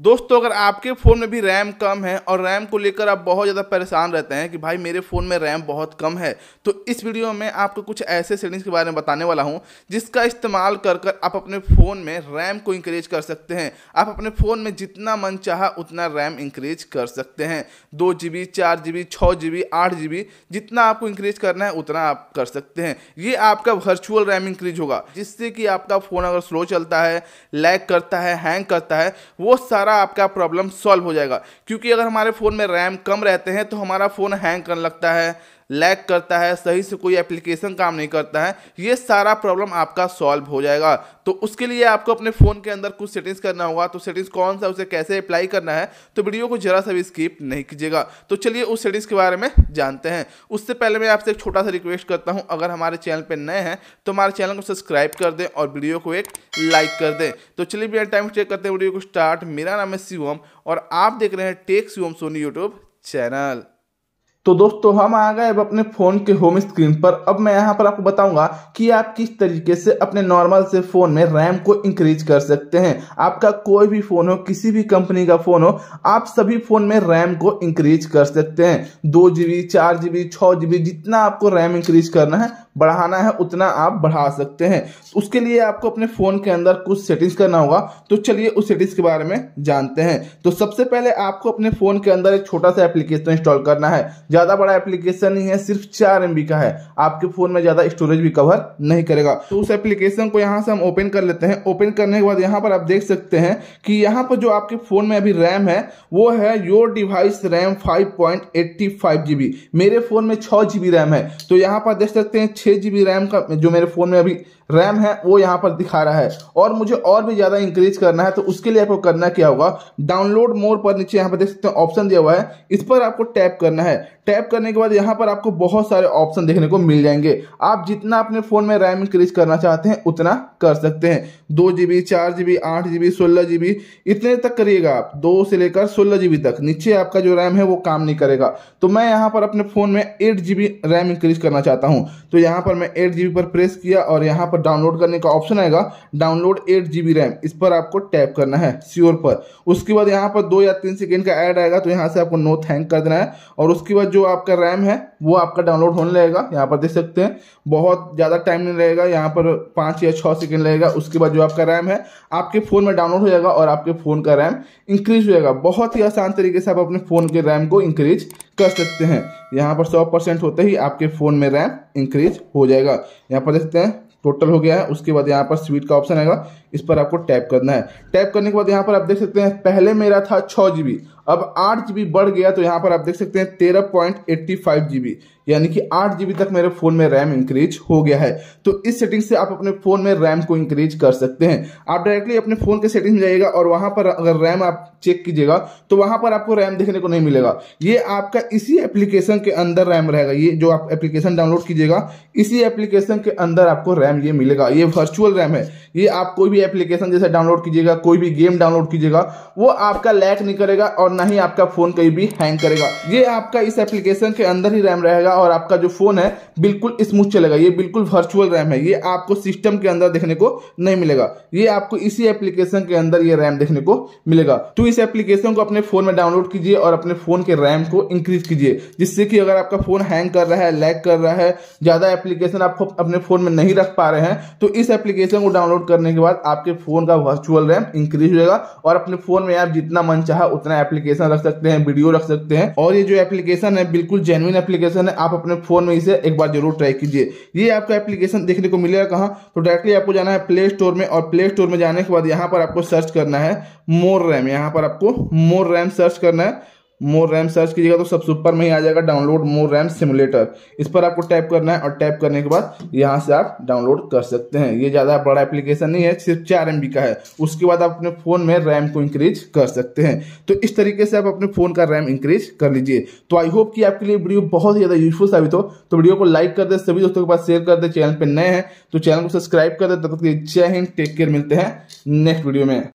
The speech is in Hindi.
दोस्तों अगर आपके फ़ोन में भी रैम कम है और रैम को लेकर आप बहुत ज़्यादा परेशान रहते हैं कि भाई मेरे फ़ोन में रैम बहुत कम है तो इस वीडियो में आपको कुछ ऐसे सेटिंग्स के बारे में बताने वाला हूं जिसका इस्तेमाल कर कर आप अपने फ़ोन में रैम को इंक्रीज कर सकते हैं आप अपने फ़ोन में जितना मन चाह उतना रैम इंक्रीज कर सकते हैं दो जी बी चार जी बी छः जी बी आठ जी बी जितना आपको इंक्रीज करना है उतना आप कर सकते हैं ये आपका वर्चुअल रैम इंक्रीज होगा जिससे कि आपका फ़ोन अगर स्लो चलता है लैग करता है हैंग करता है वो सारा सारा आपका प्रॉब्लम सॉल्व हो जाएगा क्योंकि अगर हमारे फ़ोन में रैम कम रहते हैं तो हमारा फ़ोन हैंग करने लगता है लैग करता है सही से कोई एप्लीकेशन काम नहीं करता है ये सारा प्रॉब्लम आपका सॉल्व हो जाएगा तो उसके लिए आपको अपने फ़ोन के अंदर कुछ सेटिंग्स करना होगा तो सेटिंग्स कौन सा उसे कैसे अप्लाई करना है तो वीडियो को जरा सा भी स्किप नहीं कीजिएगा तो चलिए उस सेटिंग्स के बारे में जानते हैं उससे पहले मैं आपसे एक छोटा सा रिक्वेस्ट करता हूँ अगर हमारे चैनल पर नए हैं तो हमारे चैनल को सब्सक्राइब कर दें और वीडियो को एक लाइक कर दें तो चलिए बिना टाइम चेक करते हैं वीडियो को स्टार्ट मेरा नाम है शिवम और आप देख रहे हैं tech Shivam Soni YouTube channel तो दोस्तों हम आ गए अब अपने फ़ोन के होम स्क्रीन पर अब मैं यहाँ पर आपको बताऊंगा कि आप किस तरीके से अपने नॉर्मल से फ़ोन में रैम को इंक्रीज कर सकते हैं आपका कोई भी फ़ोन हो किसी भी कंपनी का फ़ोन हो आप सभी फ़ोन में रैम को इंक्रीज कर सकते हैं दो जी बी चार जीबी बी छः जी बी जितना आपको रैम इंक्रीज करना है बढ़ाना है उतना आप बढ़ा सकते हैं तो उसके लिए आपको अपने फ़ोन के अंदर कुछ सेटिंग्स करना होगा तो चलिए उस सेटिंग्स के बारे में जानते हैं तो सबसे पहले आपको अपने फ़ोन के अंदर एक छोटा सा एप्लीकेशन इंस्टॉल करना है ज़्यादा बड़ा एप्लीकेशन नहीं है सिर्फ चार एम का है आपके फ़ोन में ज़्यादा स्टोरेज भी कवर नहीं करेगा तो उस एप्लीकेशन को यहाँ से हम ओपन कर लेते हैं ओपन करने के बाद यहाँ पर आप देख सकते हैं कि यहाँ पर जो आपके फ़ोन में अभी रैम है वो है your device RAM five point eighty five मेरे फ़ोन में छः जी बी रैम है तो यहाँ पर देख सकते हैं छः जी बी रैम का जो मेरे फ़ोन में अभी रैम है वो यहाँ पर दिखा रहा है और मुझे और भी ज़्यादा इंक्रीज करना है तो उसके लिए आपको करना क्या होगा डाउनलोड मोर पर नीचे यहाँ पर देख सकते हैं ऑप्शन दिया हुआ है इस पर आपको टैप करना है टैप करने के बाद यहाँ पर आपको बहुत सारे ऑप्शन देखने को मिल जाएंगे आप जितना अपने फ़ोन में रैम इंक्रीज करना चाहते हैं उतना कर सकते हैं दो जी बी चार जी बी आठ जी बी सोलह जी बी इतने तक करिएगा आप दो से लेकर सोलह जी बी तक नीचे आपका जो रैम है वो काम नहीं करेगा तो मैं यहाँ पर अपने फ़ोन में eight G B RAM increase करना चाहता हूँ तो यहाँ पर मैं एट जी बी पर प्रेस किया और यहाँ पर डाउनलोड करने का ऑप्शन आएगा डाउनलोड एट जी रैम इस पर आपको टैप करना है श्योर पर उसके बाद यहाँ पर दो या तीन सेकेंड का ऐड आएगा तो यहाँ से आपको नो थैंक कर देना है और उसके बाद जो आपका रैम है वो आपका डाउनलोड होने लगेगा यहाँ पर देख सकते हैं बहुत ज़्यादा टाइम नहीं लगेगा यहाँ पर पाँच या छः सेकेंड लगेगा उसके बाद जो आपका रैम है आपके फ़ोन में डाउनलोड हो जाएगा और आपके फ़ोन का रैम इंक्रीज हो जाएगा बहुत ही आसान तरीके से आप अपने फ़ोन के रैम को इंक्रीज कर सकते हैं यहाँ पर सौ परसेंट होते ही आपके फ़ोन में रैम इंक्रीज हो जाएगा यहाँ पर देखते हैं टोटल हो गया है उसके बाद यहाँ पर स्वीट का ऑप्शन आएगा इस पर आपको टैप करना है टैप करने के बाद यहाँ पर आप देख सकते हैं पहले मेरा था छः जी अब आठ जी बढ़ गया तो यहाँ पर आप देख सकते हैं तेरह पॉइंट एट्टी फाइव जी यानी कि आठ जी तक मेरे फ़ोन में रैम इंक्रीज हो गया है तो इस सेटिंग से आप अपने फ़ोन में रैम को इंक्रीज कर सकते हैं आप डायरेक्टली अपने फ़ोन के सेटिंग में जाइएगा और वहाँ पर अगर रैम आप चेक कीजिएगा तो वहाँ पर आपको रैम देखने को नहीं मिलेगा ये आपका इसी एप्लीकेशन के अंदर रैम रहेगा ये जो आप एप्लीकेशन डाउनलोड कीजिएगा इसी एप्लीकेशन के अंदर आपको रैम ये मिलेगा ये वर्चुअल रैम है ये आप कोई भी एप्लीकेशन जैसे डाउनलोड कीजिएगा कोई भी गेम डाउनलोड कीजिएगा वो आपका लैक नहीं करेगा और ना ही आपका फोन कहीं भी हैंग करेगा ये आपका इस एप्लीकेशन के अंदर ही रैम रहेगा और आपका जो फोन है बिल्कुल स्मूथ चलेगा ये बिल्कुल वर्चुअल रैम है ये आपको सिस्टम के अंदर देखने को नहीं मिलेगा ये आपको इसी एप्लीकेशन के अंदर ये रैम देखने को मिलेगा तो इस एप्लीकेशन को अपने फोन में डाउनलोड कीजिए और अपने फोन के रैम को इंक्रीज कीजिए जिससे कि अगर आपका फोन हैंग कर रहा है लैक कर रहा है ज्यादा एप्लीकेशन आप अपने फोन में नहीं रख पा रहे हैं तो इस एप्लीकेशन को डाउनलोड करने के बाद आपके फ़ोन का वर्चुअल रैम इंक्रीज होगा और अपने फ़ोन में आप जितना मन चाहे उतना एप्लीकेशन रख सकते हैं वीडियो रख सकते हैं और ये जो एप्लीकेशन है बिल्कुल जेनुइन एप्लीकेशन है आप अपने फ़ोन में इसे एक बार जरूर ट्राई कीजिए ये आपको एप्लीकेशन देखने को मिलेगा कहाँ तो डायरेक्टली आपको जाना है प्ले स्टोर में और प्ले स्टोर में जाने के बाद यहाँ पर आपको सर्च करना है मोर रैम यहाँ पर आपको मोर रैम सर्च करना है मोर रैम सर्च कीजिएगा तो सब सुपर में ही आ जाएगा डाउनलोड मोर रैम सिमुलेटर इस पर आपको टैप करना है और टैप करने के बाद यहाँ से आप डाउनलोड कर सकते हैं ये ज़्यादा बड़ा एप्लीकेशन नहीं है सिर्फ चार एम का है उसके बाद आप अपने फ़ोन में रैम को इंक्रीज कर सकते हैं तो इस तरीके से आप अपने फ़ोन का रैम इंक्रीज कर लीजिए तो आई होप कि आपके लिए वीडियो बहुत ही ज़्यादा यूजफुल साबित हो तो वीडियो को लाइक कर दे सभी दोस्तों के पास शेयर कर दे चैनल पर नए हैं तो चैनल को सब्सक्राइब कर दे तब तक जय हिंद टेक केयर मिलते हैं नेक्स्ट वीडियो में